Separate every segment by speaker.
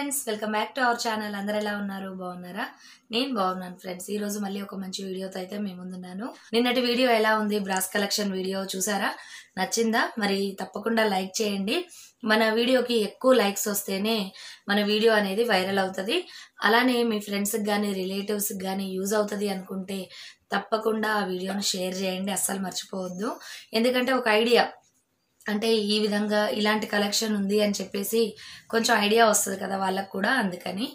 Speaker 1: Friends welcome back to our channel అందరు ఎలా ఉన్నారు బాగున్నారా నేను బాగున్నాను ఫ్రెండ్స్ ఈ రోజు మళ్ళీ ఒక మంచి వీడియోతో అయితే మేము ముందున్నాను నిన్నటి వీడియో ఎలా ఉంది బ్రాస్ కలెక్షన్ వీడియో చూసారా నచ్చిందా మరి తప్పకుండా లైక్ చేయండి మన వీడియోకి ఎక్కువ లైక్స్ వస్తేనే మన వీడియో అనేది వైరల్ అవుతుంది అలానే మీ ఫ్రెండ్స్కి కానీ రిలేటివ్స్కి కానీ యూజ్ అవుతుంది అనుకుంటే తప్పకుండా ఆ వీడియోను షేర్ చేయండి అస్సలు మర్చిపోవద్దు ఎందుకంటే ఒక ఐడియా అంటే ఈ విధంగా ఇలాంటి కలెక్షన్ ఉంది అని చెప్పేసి కొంచెం ఐడియా వస్తుంది కదా వాళ్ళకు కూడా అందుకని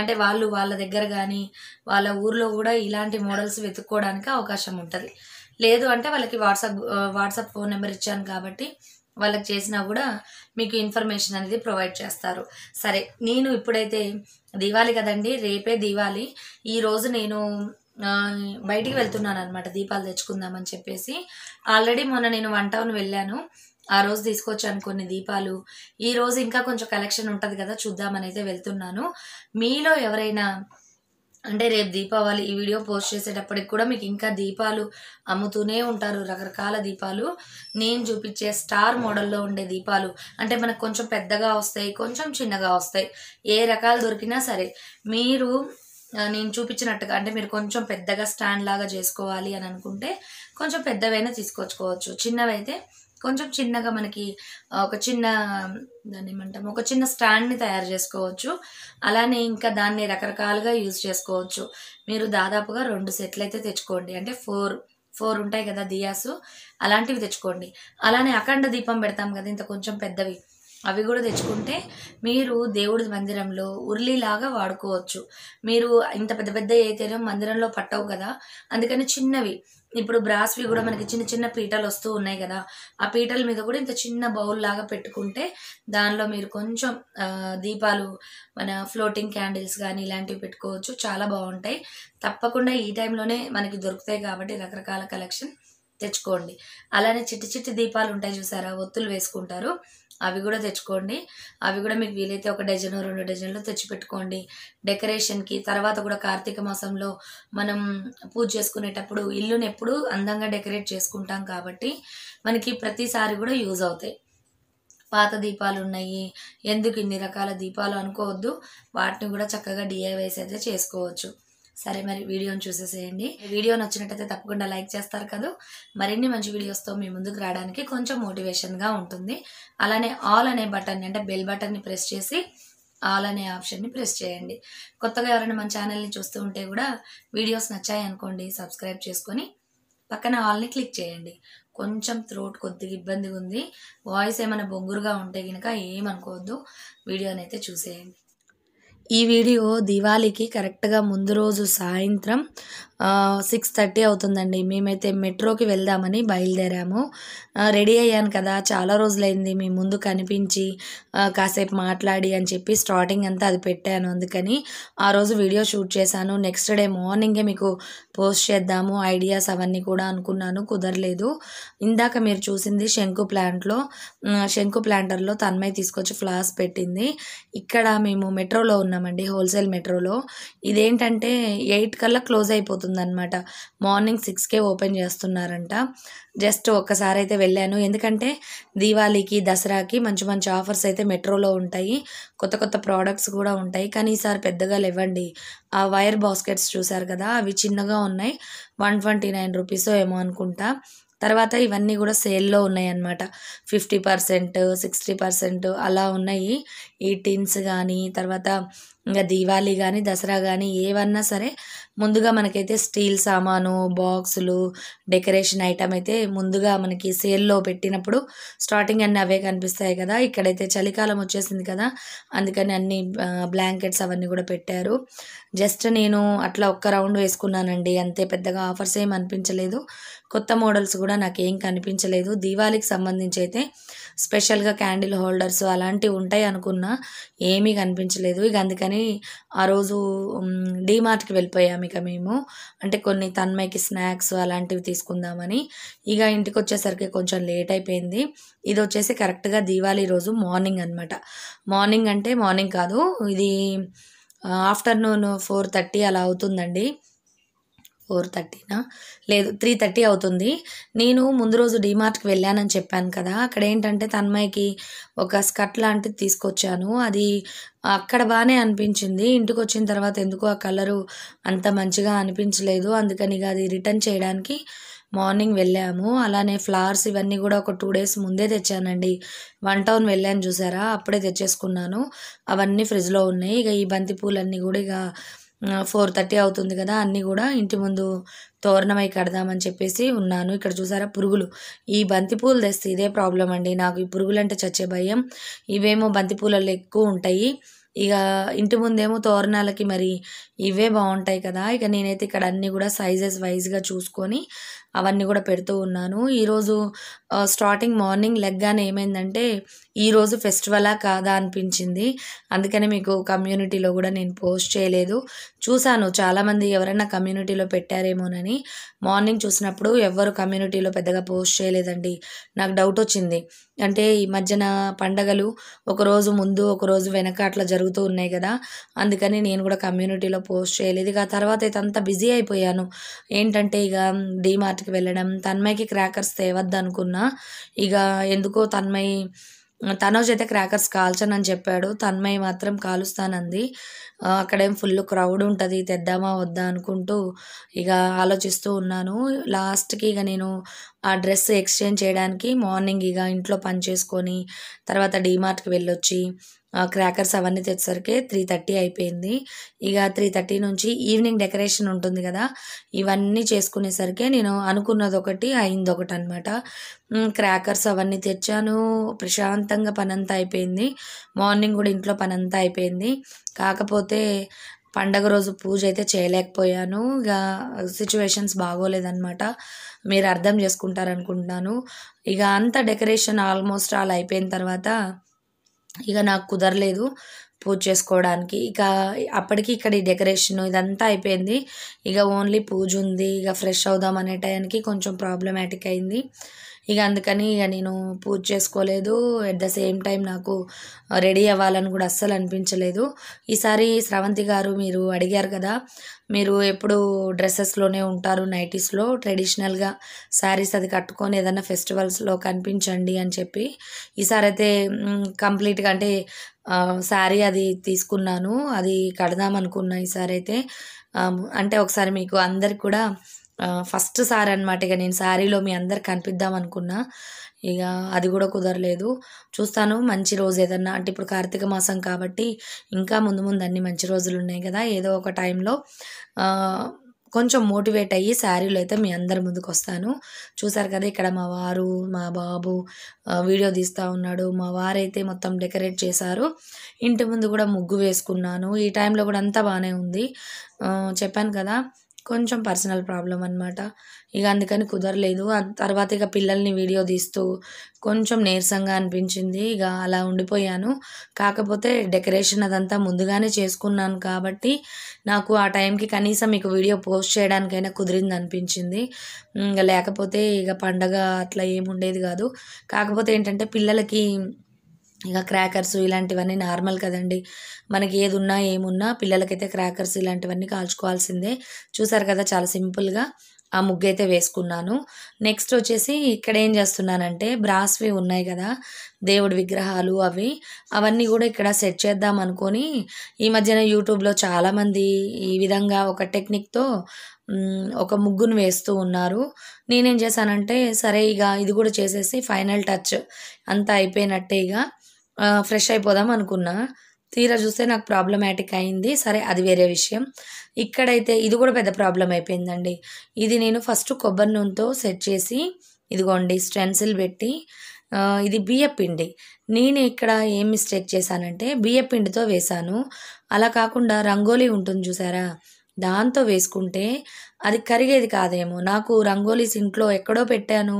Speaker 1: అంటే వాళ్ళు వాళ్ళ దగ్గర కానీ వాళ్ళ ఊర్లో కూడా ఇలాంటి మోడల్స్ వెతుక్కోవడానికి అవకాశం ఉంటుంది లేదు అంటే వాళ్ళకి వాట్సాప్ వాట్సాప్ ఫోన్ నెంబర్ ఇచ్చాను కాబట్టి వాళ్ళకి చేసినా కూడా మీకు ఇన్ఫర్మేషన్ అనేది ప్రొవైడ్ చేస్తారు సరే నేను ఇప్పుడైతే దివాళి కదండి రేపే దివాళి ఈరోజు నేను బయటికి వెళ్తున్నాను అనమాట దీపాలు తెచ్చుకుందామని చెప్పేసి ఆల్రెడీ మొన్న నేను వన్ టౌన్ వెళ్ళాను ఆ రోజు తీసుకొచ్చాను కొన్ని దీపాలు ఈ రోజు ఇంకా కొంచెం కలెక్షన్ ఉంటుంది కదా చూద్దామని అయితే వెళ్తున్నాను మీలో ఎవరైనా అంటే రేపు దీపావళి ఈ వీడియో పోస్ట్ చేసేటప్పటికి కూడా మీకు ఇంకా దీపాలు అమ్ముతూనే ఉంటారు రకరకాల దీపాలు నేను చూపించే స్టార్ మోడల్లో ఉండే దీపాలు అంటే మనకు కొంచెం పెద్దగా వస్తాయి కొంచెం చిన్నగా వస్తాయి ఏ రకాలు దొరికినా సరే మీరు నేను చూపించినట్టుగా అంటే మీరు కొంచెం పెద్దగా స్టాండ్ లాగా చేసుకోవాలి అని అనుకుంటే కొంచెం పెద్దవైనా తీసుకొచ్చుకోవచ్చు చిన్నవైతే కొంచెం చిన్నగా మనకి ఒక చిన్న దాన్ని ఏమంటాం ఒక చిన్న స్టాండ్ని తయారు చేసుకోవచ్చు అలానే ఇంకా దాన్ని రకరకాలుగా యూజ్ చేసుకోవచ్చు మీరు దాదాపుగా రెండు సెట్లు అయితే తెచ్చుకోండి అంటే ఫోర్ ఫోర్ ఉంటాయి కదా దియాసు అలాంటివి తెచ్చుకోండి అలానే అఖండ దీపం పెడతాం కదా ఇంత కొంచెం పెద్దవి అవి కూడా తెచ్చుకుంటే మీరు దేవుడి మందిరంలో ఉర్లీలాగా వాడుకోవచ్చు మీరు ఇంత పెద్ద పెద్ద ఏదైనా మందిరంలో పట్టవు కదా అందుకని చిన్నవి ఇప్పుడు బ్రాస్వి కూడా మనకి చిన్న చిన్న పీటలు వస్తూ ఉన్నాయి కదా ఆ పీటల మీద కూడా ఇంత చిన్న బౌల్ లాగా పెట్టుకుంటే దానిలో మీరు కొంచెం దీపాలు మన ఫ్లోటింగ్ క్యాండిల్స్ కానీ ఇలాంటివి పెట్టుకోవచ్చు చాలా బాగుంటాయి తప్పకుండా ఈ టైంలోనే మనకి దొరుకుతాయి కాబట్టి రకరకాల కలెక్షన్ తెచ్చుకోండి అలానే చిట్టి చిట్టి దీపాలు ఉంటాయి చూసారా ఒత్తులు వేసుకుంటారు అవి కూడా తెచ్చుకోండి అవి కూడా మీకు వీలైతే ఒక డజన్ రెండు డజన్లు తెచ్చిపెట్టుకోండి డెకరేషన్కి తర్వాత కూడా కార్తీక మాసంలో మనం పూజ చేసుకునేటప్పుడు ఇల్లుని ఎప్పుడు అందంగా డెకరేట్ చేసుకుంటాం కాబట్టి మనకి ప్రతిసారి కూడా యూజ్ అవుతాయి పాత దీపాలు ఉన్నాయి ఎందుకు ఇన్ని రకాల దీపాలు అనుకోవద్దు వాటిని కూడా చక్కగా డిఐవైస్ అయితే చేసుకోవచ్చు సరే మరి వీడియోని చూసేసేయండి వీడియో నచ్చినట్టయితే తప్పకుండా లైక్ చేస్తారు కదా మరిన్ని మంచి వీడియోస్తో మీ ముందుకు రావడానికి కొంచెం మోటివేషన్గా ఉంటుంది అలానే ఆల్ అనే బటన్ అంటే బెల్ బటన్ని ప్రెస్ చేసి ఆల్ అనే ఆప్షన్ని ప్రెస్ చేయండి కొత్తగా ఎవరైనా మన ఛానల్ని చూస్తూ ఉంటే కూడా వీడియోస్ నచ్చాయి అనుకోండి సబ్స్క్రైబ్ చేసుకొని పక్కన ఆల్ని క్లిక్ చేయండి కొంచెం త్రోట్ కొద్దిగా ఇబ్బందిగా ఉంది వాయిస్ ఏమైనా బొంగురుగా ఉంటే కనుక ఏమనుకోవద్దు వీడియోని అయితే చూసేయండి ఈ వీడియో దివాళీకి కరెక్ట్గా ముందు రోజు సాయంత్రం సిక్స్ థర్టీ అవుతుందండి మేమైతే మెట్రోకి వెళ్దామని బయలుదేరాము రెడీ అయ్యాను కదా చాలా రోజులైంది మీ ముందు కనిపించి కాసేపు మాట్లాడి అని చెప్పి స్టార్టింగ్ అంతా అది పెట్టాను అందుకని ఆ రోజు వీడియో షూట్ చేశాను నెక్స్ట్ డే మార్నింగే మీకు పోస్ట్ చేద్దాము ఐడియాస్ అవన్నీ కూడా అనుకున్నాను కుదరలేదు ఇందాక మీరు చూసింది శంకు ప్లాంట్లో శంకు ప్లాంటర్లో తన్మయ్య తీసుకొచ్చి ఫ్లాస్ పెట్టింది ఇక్కడ మేము మెట్రోలో ఉన్నామండి హోల్సేల్ మెట్రోలో ఇదేంటంటే ఎయిట్ కల్లా క్లోజ్ అయిపోతుంది ఉంటుందన్నమాట మార్నింగ్ సిక్స్కే ఓపెన్ చేస్తున్నారంట జస్ట్ ఒక్కసారి అయితే వెళ్ళాను ఎందుకంటే దీవాళీకి దసరాకి మంచి మంచి ఆఫర్స్ అయితే మెట్రోలో ఉంటాయి కొత్త కొత్త ప్రోడక్ట్స్ కూడా ఉంటాయి కానీ ఈసారి పెద్దగా లేవండి ఆ వైర్ బాస్కెట్స్ చూసారు కదా అవి చిన్నగా ఉన్నాయి వన్ ట్వంటీ నైన్ రూపీస్ ఏమో అనుకుంటా తర్వాత ఇవన్నీ కూడా సేల్లో ఉన్నాయన్నమాట ఫిఫ్టీ పర్సెంట్ సిక్స్టీ పర్సెంట్ అలా ఉన్నాయి ఈ టిన్స్ కానీ తర్వాత ఇంకా దీవాళీ కానీ దసరా కానీ ఏవన్నా సరే ముందుగా మనకైతే స్టీల్ సామాను బాక్సులు డెకరేషన్ ఐటమ్ అయితే ముందుగా మనకి సేల్లో పెట్టినప్పుడు స్టార్టింగ్ అన్నీ అవే కనిపిస్తాయి కదా ఇక్కడైతే చలికాలం వచ్చేసింది కదా అందుకని అన్ని బ్లాంకెట్స్ అవన్నీ కూడా పెట్టారు జస్ట్ నేను అట్లా ఒక్క రౌండ్ వేసుకున్నానండి అంతే పెద్దగా ఆఫర్స్ ఏం అనిపించలేదు కొత్త మోడల్స్ కూడా నాకేం కనిపించలేదు దీవాళికి సంబంధించి అయితే స్పెషల్గా క్యాండిల్ హోల్డర్స్ అలాంటివి ఉంటాయి అనుకున్నా ఏమీ కనిపించలేదు ఇక అందుకని ఆ రోజు డీమార్ట్కి వెళ్ళిపోయాము ఇక మేము అంటే కొన్ని తన్మయ్యకి స్నాక్స్ అలాంటివి తీసుకుందామని ఇక ఇంటికి వచ్చేసరికి కొంచెం లేట్ అయిపోయింది ఇది వచ్చేసి కరెక్ట్గా దీవాళీ రోజు మార్నింగ్ అనమాట మార్నింగ్ అంటే మార్నింగ్ కాదు ఇది ఆఫ్టర్నూన్ ఫోర్ థర్టీ అలా అవుతుందండి ఫోర్ థర్టీనా లేదు త్రీ థర్టీ అవుతుంది నేను ముందు రోజు డిమార్ట్కి వెళ్ళానని చెప్పాను కదా అక్కడ ఏంటంటే తన్మయ్యకి ఒక స్కర్ట్ లాంటిది తీసుకొచ్చాను అది అక్కడ బాగానే అనిపించింది ఇంటికి వచ్చిన తర్వాత ఎందుకు ఆ కలరు అంత మంచిగా అనిపించలేదు అందుకని అది రిటర్న్ చేయడానికి మార్నింగ్ వెళ్ళాము అలానే ఫ్లవర్స్ ఇవన్నీ కూడా ఒక టూ డేస్ ముందే తెచ్చానండి వన్ టౌన్ వెళ్ళాను చూసారా అప్పుడే తెచ్చేసుకున్నాను అవన్నీ ఫ్రిడ్జ్లో ఉన్నాయి ఇక ఈ బంతి పూలన్నీ కూడా ఇక ఫోర్ థర్టీ అవుతుంది కదా అన్నీ కూడా ఇంటి ముందు తోరణమై కడదామని చెప్పేసి ఉన్నాను ఇక్కడ చూసారా పురుగులు ఈ బంతిపూలు తెస్తే ఇదే ప్రాబ్లం అండి నాకు ఈ పురుగులంటే చచ్చే భయం ఇవేమో బంతిపూలలో ఎక్కువ ఉంటాయి ఇక ఇంటి ముందేమో తోరణాలకి మరి ఇవే బాగుంటాయి కదా ఇక నేనైతే ఇక్కడ అన్నీ కూడా సైజెస్ వైజ్గా చూసుకొని అవన్నీ కూడా పెడుతూ ఉన్నాను ఈరోజు స్టార్టింగ్ మార్నింగ్ లెగ్గానే ఏమైందంటే ఈరోజు ఫెస్టివలా కాదా అనిపించింది అందుకని మీకు కమ్యూనిటీలో కూడా నేను పోస్ట్ చేయలేదు చూశాను చాలామంది ఎవరైనా కమ్యూనిటీలో పెట్టారేమోనని మార్నింగ్ చూసినప్పుడు ఎవ్వరు కమ్యూనిటీలో పెద్దగా పోస్ట్ చేయలేదండి నాకు డౌట్ వచ్చింది అంటే ఈ మధ్యన పండగలు ఒకరోజు ముందు ఒకరోజు వెనక అట్లా జరుగుతూ ఉన్నాయి కదా అందుకని నేను కూడా కమ్యూనిటీలో పోస్ట్ చేయలేదు ఇక తర్వాత అయితే బిజీ అయిపోయాను ఏంటంటే ఇక డీమార్ట్ ఫ్లాట్కి వెళ్ళడం తన్మయ్యకి క్రాకర్స్ తేవద్దనుకున్నా ఇక ఎందుకో తన్మయ్ తనోజ్ అయితే క్రాకర్స్ కాల్చనని చెప్పాడు తన్మయ్య మాత్రం కాలుస్తానంది అక్కడేం ఫుల్ క్రౌడ్ ఉంటుంది తెద్దామా వద్దా అనుకుంటూ ఇక ఆలోచిస్తూ ఉన్నాను లాస్ట్కి ఇక నేను ఆ డ్రెస్ ఎక్స్చేంజ్ చేయడానికి మార్నింగ్ ఇక ఇంట్లో పని చేసుకొని తర్వాత డీమార్ట్కి వెళ్ళొచ్చి క్రాకర్స్ అవన్నీ తెచ్చేసరికి త్రీ థర్టీ అయిపోయింది ఇక త్రీ థర్టీ నుంచి ఈవినింగ్ డెకరేషన్ ఉంటుంది కదా ఇవన్నీ చేసుకునేసరికి నేను అనుకున్నది ఒకటి అయింది ఒకటి అనమాట క్రాకర్స్ అవన్నీ తెచ్చాను ప్రశాంతంగా పనంతా అయిపోయింది మార్నింగ్ కూడా ఇంట్లో పనంతా అయిపోయింది కాకపోతే పండగ రోజు పూజ అయితే చేయలేకపోయాను ఇక సిచ్యువేషన్స్ బాగోలేదనమాట మీరు అర్థం చేసుకుంటారనుకుంటున్నాను ఇక అంత డెకరేషన్ ఆల్మోస్ట్ ఆల్ అయిపోయిన తర్వాత ఇక నాకు కుదరలేదు పూజ చేసుకోవడానికి ఇక అప్పటికి ఇక్కడ ఈ డెకరేషన్ ఇదంతా అయిపోయింది ఇక ఓన్లీ పూజ ఉంది ఇక ఫ్రెష్ అవుదాం అనే టైంకి కొంచెం ప్రాబ్లమాటిక్ అయింది ఇక అందుకని ఇక నేను పూజ చేసుకోలేదు అట్ ద సేమ్ టైం నాకు రెడీ uh, అవ్వాలని కూడా అస్సలు అనిపించలేదు ఈసారి స్రవంతి గారు మీరు అడిగారు కదా మీరు ఎప్పుడు డ్రెస్సెస్లోనే ఉంటారు నైటీస్లో ట్రెడిషనల్గా శారీస్ అది కట్టుకొని ఏదైనా ఫెస్టివల్స్లో కనిపించండి అని చెప్పి ఈసారి అయితే కంప్లీట్గా అంటే uh, శారీ అది తీసుకున్నాను అది కడదామనుకున్నా ఈసారి అయితే um, అంటే ఒకసారి మీకు అందరికి కూడా ఫస్ట్ సారీ అనమాట ఇక నేను శారీలో మీ అందరు కనిపిద్దాం అనుకున్నా ఇక అది కూడా కుదరలేదు చూస్తాను మంచి రోజు ఏదన్నా అంటే ఇప్పుడు కార్తీక మాసం కాబట్టి ఇంకా ముందు ముందు అన్ని మంచి రోజులు ఉన్నాయి కదా ఏదో ఒక టైంలో కొంచెం మోటివేట్ అయ్యి శారీలు అయితే మీ అందరి ముందుకు వస్తాను చూసారు కదా ఇక్కడ మా వారు మా బాబు వీడియో తీస్తూ ఉన్నాడు మా వారైతే మొత్తం డెకరేట్ చేశారు ఇంటి ముందు కూడా ముగ్గు వేసుకున్నాను ఈ టైంలో కూడా అంతా బాగానే ఉంది చెప్పాను కదా కొంచెం పర్సనల్ ప్రాబ్లం అనమాట ఇక అందుకని కుదరలేదు తర్వాత ఇక పిల్లల్ని వీడియో తీస్తూ కొంచెం నీరసంగా అనిపించింది ఇక అలా ఉండిపోయాను కాకపోతే డెకరేషన్ అదంతా ముందుగానే చేసుకున్నాను కాబట్టి నాకు ఆ టైంకి కనీసం మీకు వీడియో పోస్ట్ చేయడానికైనా కుదిరింది అనిపించింది ఇక లేకపోతే ఇక పండగ అట్లా ఏముండేది కాదు కాకపోతే ఏంటంటే పిల్లలకి ఇక క్రాకర్స్ ఇలాంటివన్నీ నార్మల్ కదండి మనకి ఏది ఉన్నా ఏమున్నా పిల్లలకైతే క్రాకర్స్ ఇలాంటివన్నీ కాల్చుకోవాల్సిందే చూసారు కదా చాలా సింపుల్గా ఆ ముగ్గు అయితే వేసుకున్నాను నెక్స్ట్ వచ్చేసి ఇక్కడ ఏం చేస్తున్నానంటే బ్రాస్వి ఉన్నాయి కదా దేవుడి విగ్రహాలు అవి అవన్నీ కూడా ఇక్కడ సెట్ చేద్దాం అనుకొని ఈ మధ్యన యూట్యూబ్లో చాలామంది ఈ విధంగా ఒక టెక్నిక్తో ఒక ముగ్గును వేస్తూ ఉన్నారు నేనేం చేశానంటే సరే ఇక ఇది కూడా చేసేసి ఫైనల్ టచ్ అంతా అయిపోయినట్టే ఇక ఫ్రెష్ అయిపోదాం అనుకున్నా తీరా చూస్తే నాకు ప్రాబ్లమాటిక్ అయింది సరే అది వేరే విషయం ఇక్కడైతే ఇది కూడా పెద్ద ప్రాబ్లం అయిపోయిందండి ఇది నేను ఫస్ట్ కొబ్బరి నూనెతో సెట్ చేసి ఇదిగోండి స్టెన్సిల్ పెట్టి ఇది బియ్యపిండి నేను ఇక్కడ ఏం మిస్టేక్ చేశానంటే బియ్యపిండితో వేశాను అలా కాకుండా రంగోలీ ఉంటుంది చూసారా దాంతో వేసుకుంటే అది కరిగేది కాదేమో నాకు రంగోలీస్ ఇంట్లో ఎక్కడో పెట్టాను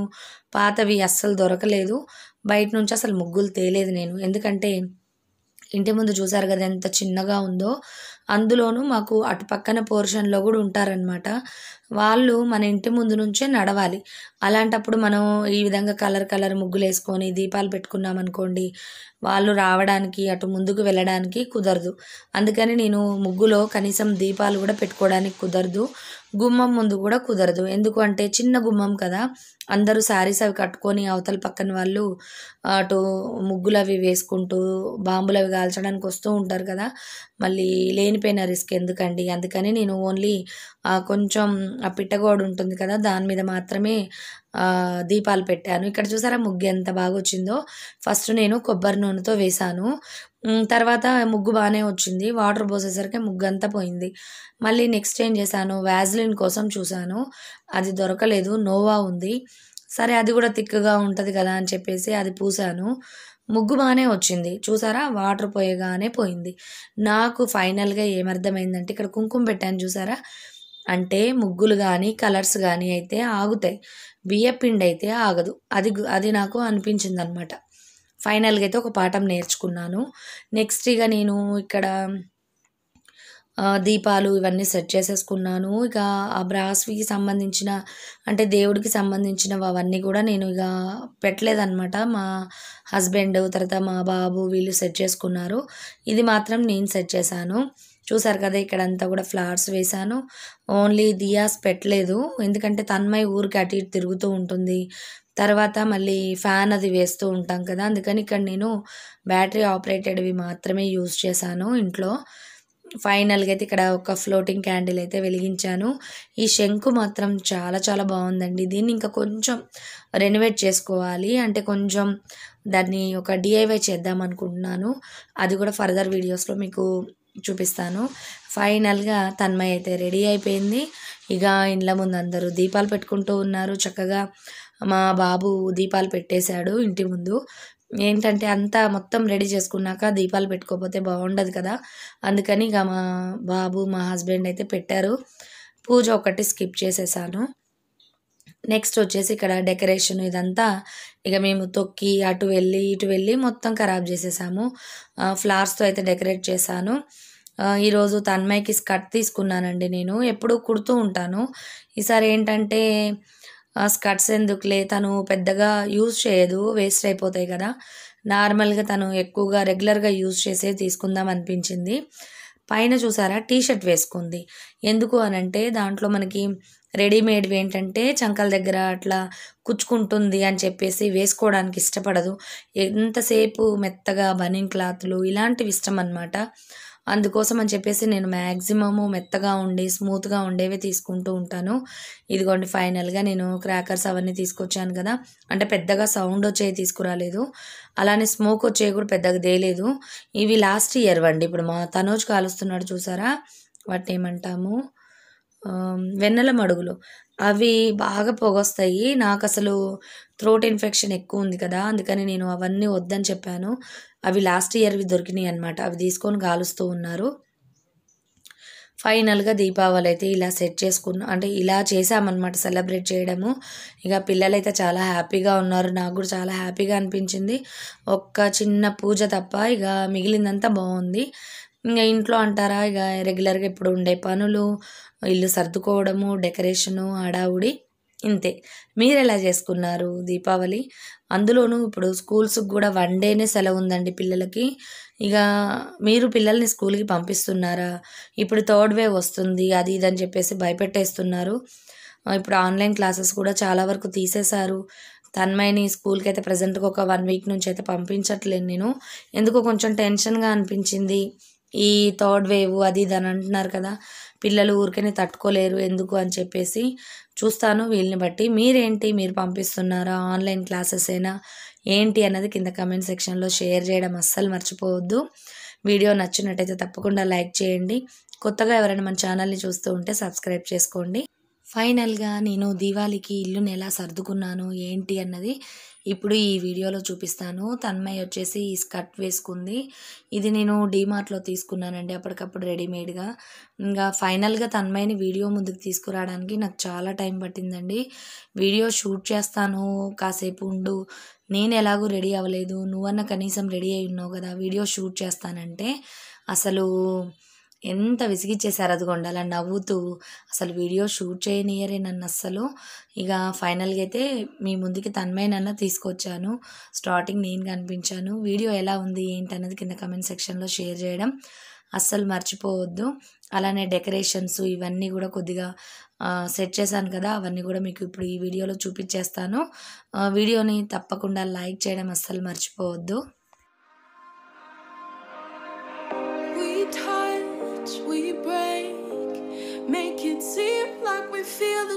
Speaker 1: పాతవి అస్సలు దొరకలేదు బయట నుంచి అసలు ముగ్గులు తేలేదు నేను ఎందుకంటే ఇంటి ముందు చూసారు కదా ఎంత చిన్నగా ఉందో అందులోనూ మాకు అటు పక్కన పోర్షన్లో కూడా ఉంటారనమాట వాళ్ళు మన ఇంటి ముందు నుంచే నడవాలి అలాంటప్పుడు మనం ఈ విధంగా కలర్ కలర్ ముగ్గులు వేసుకొని దీపాలు పెట్టుకున్నాం అనుకోండి వాళ్ళు రావడానికి అటు ముందుకు వెళ్ళడానికి కుదరదు అందుకని నేను ముగ్గులో కనీసం దీపాలు కూడా పెట్టుకోవడానికి కుదరదు గుమ్మం ముందు కూడా కుదరదు ఎందుకంటే చిన్న గుమ్మం కదా అందరూ శారీస్ అవి కట్టుకొని అవతల పక్కన వాళ్ళు అటు ముగ్గులు అవి వేసుకుంటూ బాంబులు అవి కాల్చడానికి వస్తూ ఉంటారు కదా మళ్ళీ లేనిపోయిన రిస్క్ ఎందుకండి అందుకని నేను ఓన్లీ కొంచెం ఆ పిట్టగోడు ఉంటుంది కదా దాని మీద మాత్రమే దీపాలు పెట్టాను ఇక్కడ చూసారా ముగ్గు ఎంత బాగా వచ్చిందో ఫస్ట్ నేను కొబ్బరి నూనెతో వేశాను తర్వాత ముగ్గు బాగానే వచ్చింది వాటర్ పోసేసరికి ముగ్గు అంతా పోయింది మళ్ళీ నెక్స్ట్ ఏం చేశాను వ్యాజ్లిన్ కోసం చూశాను అది దొరకలేదు నోవా ఉంది సరే అది కూడా తిక్కుగా ఉంటుంది కదా అని చెప్పేసి అది పూసాను ముగ్గు బాగానే వచ్చింది చూసారా వాటర్ పోయగానే పోయింది నాకు ఫైనల్గా ఏమర్థమైందంటే ఇక్కడ కుంకుమ పెట్టాను చూసారా అంటే ముగ్గులు కానీ కలర్స్ కానీ అయితే ఆగుతాయి బియ్యపిండి అయితే ఆగదు అది అది నాకు అనిపించింది అనమాట ఫైనల్గా అయితే ఒక పాఠం నేర్చుకున్నాను నెక్స్ట్ ఇక నేను ఇక్కడ దీపాలు ఇవన్నీ సెట్ చేసేసుకున్నాను ఇక ఆ బ్రాస్వికి సంబంధించిన అంటే దేవుడికి సంబంధించినవి అవన్నీ కూడా నేను ఇక పెట్టలేదన్నమాట మా హస్బెండ్ తర్వాత మా బాబు వీళ్ళు సెట్ చేసుకున్నారు ఇది మాత్రం నేను సెట్ చేశాను చూసారు కదా ఇక్కడంతా కూడా ఫ్లవర్స్ వేశాను ఓన్లీ దియాస్ పెట్టలేదు ఎందుకంటే తన్మయ్ ఊరికి అటు ఇటు తిరుగుతూ ఉంటుంది తర్వాత మళ్ళీ ఫ్యాన్ అది వేస్తూ ఉంటాం కదా అందుకని ఇక్కడ నేను బ్యాటరీ ఆపరేటెడ్వి మాత్రమే యూజ్ చేశాను ఇంట్లో ఫైనల్గా అయితే ఇక్కడ ఒక ఫ్లోటింగ్ క్యాండిల్ అయితే వెలిగించాను ఈ శంకు మాత్రం చాలా చాలా బాగుందండి దీన్ని ఇంకా కొంచెం రెనోవేట్ చేసుకోవాలి అంటే కొంచెం దాన్ని ఒక డిఐవై చేద్దాం అనుకుంటున్నాను అది కూడా ఫర్దర్ వీడియోస్లో మీకు చూపిస్తాను ఫైనల్గా తన్మయ్య అయితే రెడీ అయిపోయింది ఇక ఇండ్ల ముందు అందరూ దీపాలు పెట్టుకుంటూ ఉన్నారు చక్కగా మా బాబు దీపాలు పెట్టేశాడు ఇంటి ముందు ఏంటంటే అంతా మొత్తం రెడీ చేసుకున్నాక దీపాలు పెట్టుకోకపోతే బాగుండదు కదా అందుకని ఇక మా బాబు మా హస్బెండ్ అయితే పెట్టారు పూజ ఒకటి స్కిప్ చేసేసాను నెక్స్ట్ వచ్చేసి ఇక్కడ డెకరేషన్ ఇదంతా ఇక మేము తొక్కి అటు వెళ్ళి ఇటు వెళ్ళి మొత్తం ఖరాబ్ చేసేసాము ఫ్లవర్స్తో అయితే డెకరేట్ చేశాను ఈరోజు తన్మయ్యకి స్కర్ట్ తీసుకున్నానండి నేను ఎప్పుడూ కుడుతూ ఉంటాను ఈసారి ఏంటంటే స్కర్ట్స్ ఎందుకులే తను పెద్దగా యూజ్ చేయదు వేస్ట్ అయిపోతాయి కదా నార్మల్గా తను ఎక్కువగా రెగ్యులర్గా యూజ్ చేసే తీసుకుందాం అనిపించింది పైన చూసారా టీషర్ట్ వేసుకుంది ఎందుకు అనంటే దాంట్లో మనకి రెడీమేడ్వి ఏంటంటే చంకల దగ్గర అట్లా కుచ్చుకుంటుంది అని చెప్పేసి వేసుకోవడానికి ఇష్టపడదు ఎంతసేపు మెత్తగా బనింగ్ క్లాత్లు ఇలాంటివి ఇష్టం అనమాట అందుకోసం అని చెప్పేసి నేను మ్యాక్సిమము మెత్తగా ఉండి స్మూత్గా ఉండేవి తీసుకుంటూ ఉంటాను ఇదిగోండి ఫైనల్గా నేను క్రాకర్స్ అవన్నీ తీసుకొచ్చాను కదా అంటే పెద్దగా సౌండ్ వచ్చేవి తీసుకురాలేదు అలానే స్మోక్ వచ్చేవి కూడా పెద్దగా తేలేదు ఇవి లాస్ట్ ఇయర్ అండి ఇప్పుడు మా తనోజ్ కాలుస్తున్నాడు చూసారా వాటి ఏమంటాము వెన్నెల మడుగులు అవి బాగా పొగొస్తాయి నాకు అసలు థ్రోట్ ఇన్ఫెక్షన్ ఎక్కువ ఉంది కదా అందుకని నేను అవన్నీ వద్దని చెప్పాను అవి లాస్ట్ ఇయర్వి దొరికినాయి అనమాట అవి తీసుకొని గాలుస్తూ ఉన్నారు ఫైనల్గా దీపావళి అయితే ఇలా సెట్ చేసుకున్నా అంటే ఇలా చేసామన్నమాట సెలబ్రేట్ చేయడము ఇక పిల్లలైతే చాలా హ్యాపీగా ఉన్నారు నాకు కూడా చాలా హ్యాపీగా అనిపించింది ఒక్క చిన్న పూజ తప్ప ఇక మిగిలిందంతా బాగుంది ఇంకా ఇంట్లో అంటారా ఇక రెగ్యులర్గా ఇప్పుడు ఉండే పనులు ఇల్లు సర్దుకోవడము డెకరేషను ఆడావుడి ఇంతే మీరు ఎలా చేసుకున్నారు దీపావళి అందులోనూ ఇప్పుడు స్కూల్స్కి కూడా వన్ డేనే సెలవు ఉందండి పిల్లలకి ఇక మీరు పిల్లల్ని స్కూల్కి పంపిస్తున్నారా ఇప్పుడు థర్డ్ వేవ్ వస్తుంది అది ఇది అని చెప్పేసి భయపెట్టేస్తున్నారు ఇప్పుడు ఆన్లైన్ క్లాసెస్ కూడా చాలా వరకు తీసేశారు తన్మయని స్కూల్కి అయితే ప్రజెంట్గా ఒక వన్ వీక్ నుంచి అయితే పంపించట్లేదు నేను ఎందుకో కొంచెం టెన్షన్గా అనిపించింది ఈ థర్డ్ వేవ్ అది ఇది అని అంటున్నారు కదా పిల్లలు ఊరికనే తట్టుకోలేరు ఎందుకు అని చెప్పేసి చూస్తాను వీళ్ళని బట్టి మీరేంటి మీరు పంపిస్తున్నారా ఆన్లైన్ క్లాసెస్ అయినా ఏంటి అన్నది కింద కమెంట్ సెక్షన్లో షేర్ చేయడం అస్సలు మర్చిపోవద్దు వీడియో నచ్చినట్టయితే తప్పకుండా లైక్ చేయండి కొత్తగా ఎవరైనా మన ఛానల్ని చూస్తూ ఉంటే సబ్స్క్రైబ్ చేసుకోండి ఫైనల్గా నేను దీవాళికి ఇల్లుని ఎలా సర్దుకున్నాను ఏంటి అన్నది ఇప్పుడు ఈ వీడియోలో చూపిస్తాను తన్మయ్య వచ్చేసి ఈ స్కర్ట్ వేసుకుంది ఇది నేను డీమార్ట్లో తీసుకున్నానండి అప్పటికప్పుడు రెడీమేడ్గా ఇంకా ఫైనల్గా తన్మయ్యని వీడియో ముందుకు తీసుకురావడానికి నాకు చాలా టైం పట్టిందండి వీడియో షూట్ చేస్తాను కాసేపు ఉండు నేను ఎలాగూ రెడీ అవ్వలేదు నువ్వన్నా కనీసం రెడీ అయి ఉన్నావు కదా వీడియో షూట్ చేస్తానంటే అసలు ఎంత విసిగిచ్చేసారు అదిగోండి అలా నవ్వుతూ అసలు వీడియో షూట్ చేయనియరే నన్ను అస్సలు ఇక ఫైనల్గా అయితే మీ ముందుకి తన్మయనన్న తీసుకొచ్చాను స్టార్టింగ్ నేను కనిపించాను వీడియో ఎలా ఉంది ఏంటి అన్నది కింద కమెంట్ సెక్షన్లో షేర్ చేయడం అస్సలు మర్చిపోవద్దు అలానే డెకరేషన్స్ ఇవన్నీ కూడా కొద్దిగా సెట్ చేశాను కదా అవన్నీ కూడా మీకు ఇప్పుడు ఈ వీడియోలో చూపించేస్తాను వీడియోని తప్పకుండా లైక్ చేయడం అస్సలు మర్చిపోవద్దు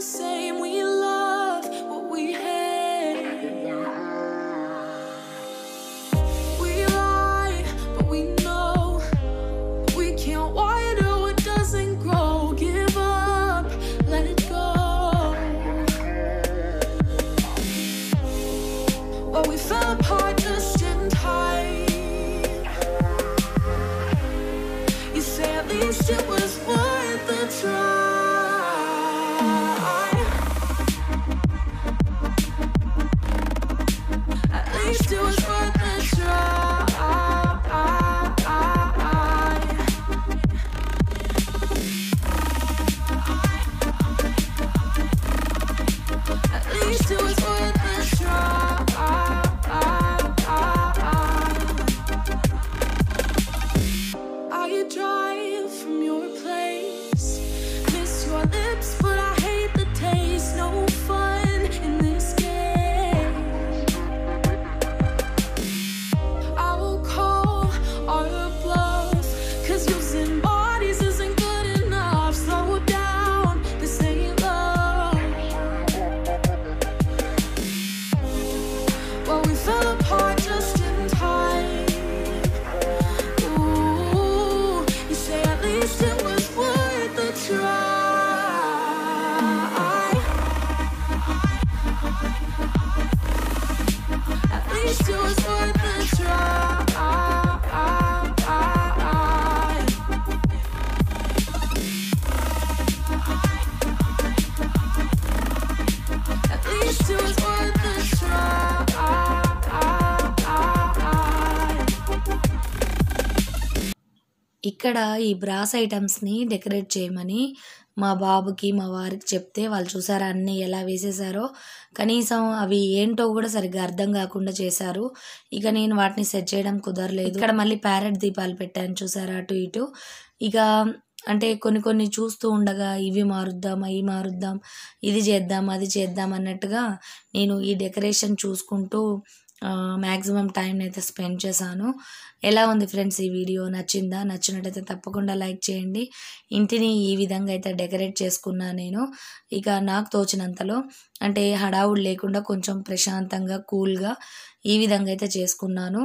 Speaker 1: same. We ఇక్కడ ఈ బ్రాస్ ఐటమ్స్ని డెకరేట్ చేయమని మా బాబుకి మా వారికి చెప్తే వాళ్ళు చూసారా అన్నీ ఎలా వేసేసారో కనీసం అవి ఏంటో కూడా సరిగ్గా అర్థం కాకుండా చేశారు ఇక నేను వాటిని సెట్ చేయడం కుదరలేదు ఇక్కడ మళ్ళీ ప్యారెట్ దీపాలు పెట్టాను చూసారా అటు ఇటు ఇక అంటే కొన్ని కొన్ని చూస్తూ ఉండగా ఇవి మారుద్దాం అవి మారుద్దాం ఇది చేద్దాం అది చేద్దాం అన్నట్టుగా నేను ఈ డెకరేషన్ చూసుకుంటూ మ్యాక్సిమం టైం అయితే స్పెండ్ చేశాను ఎలా ఉంది ఫ్రెండ్స్ ఈ వీడియో నచ్చిందా నచ్చినట్టయితే తప్పకుండా లైక్ చేయండి ఇంటిని ఈ విధంగా అయితే డెకరేట్ చేసుకున్నా నేను ఇక నాకు తోచినంతలో అంటే హడావుడు లేకుండా కొంచెం ప్రశాంతంగా కూల్గా ఈ విధంగా అయితే చేసుకున్నాను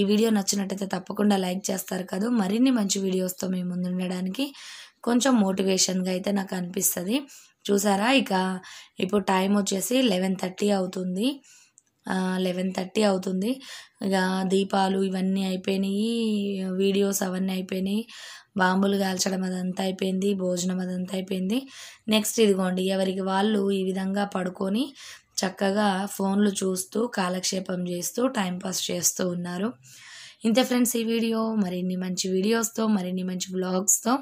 Speaker 1: ఈ వీడియో నచ్చినట్టయితే తప్పకుండా లైక్ చేస్తారు కదా మరిన్ని మంచి వీడియోస్తో మేము ముందు ఉండడానికి కొంచెం మోటివేషన్గా అయితే నాకు అనిపిస్తుంది చూసారా ఇక ఇప్పుడు టైం వచ్చేసి లెవెన్ థర్టీ అవుతుంది లెవెన్ థర్టీ అవుతుంది ఇక దీపాలు ఇవన్నీ అయిపోయినాయి వీడియోస్ అవన్నీ అయిపోయినాయి బాంబులు కాల్చడం అదంతా అయిపోయింది భోజనం అదంతా అయిపోయింది నెక్స్ట్ ఇదిగోండి ఎవరికి వాళ్ళు ఈ విధంగా పడుకొని చక్కగా ఫోన్లు చూస్తూ కాలక్షేపం చేస్తూ టైంపాస్ చేస్తూ ఉన్నారు ఇంతే ఫ్రెండ్స్ ఈ వీడియో మరిన్ని మంచి వీడియోస్తో మరిన్ని మంచి బ్లాగ్స్తో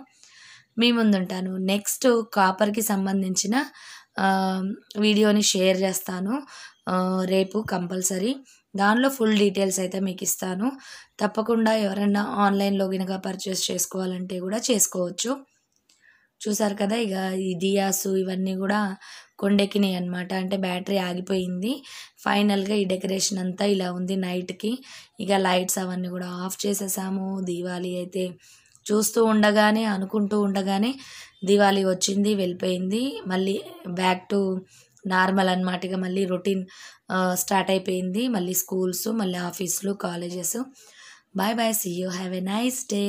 Speaker 1: మీ ముందుంటాను నెక్స్ట్ కాపర్కి సంబంధించిన వీడియోని షేర్ చేస్తాను రేపు కంపల్సరీ దానిలో ఫుల్ డీటెయిల్స్ అయితే మీకు ఇస్తాను తప్పకుండా ఎవరైనా ఆన్లైన్లో కనుక పర్చేస్ చేసుకోవాలంటే కూడా చేసుకోవచ్చు చూసారు కదా ఇక ఈ దియాసు ఇవన్నీ కూడా కొండెక్కినాయి అనమాట అంటే బ్యాటరీ ఆగిపోయింది ఫైనల్గా ఈ డెకరేషన్ అంతా ఇలా ఉంది నైట్కి ఇక లైట్స్ అవన్నీ కూడా ఆఫ్ చేసేసాము దీవాలి అయితే చూస్తూ ఉండగానే అనుకుంటూ ఉండగానే దివాళీ వచ్చింది వెళ్ళిపోయింది మళ్ళీ బ్యాక్ టు నార్మల్ అనమాట ఇక మళ్ళీ రొటీన్ స్టార్ట్ అయిపోయింది మళ్ళీ స్కూల్స్ మళ్ళీ ఆఫీసులు colleges bye bye see you have a nice day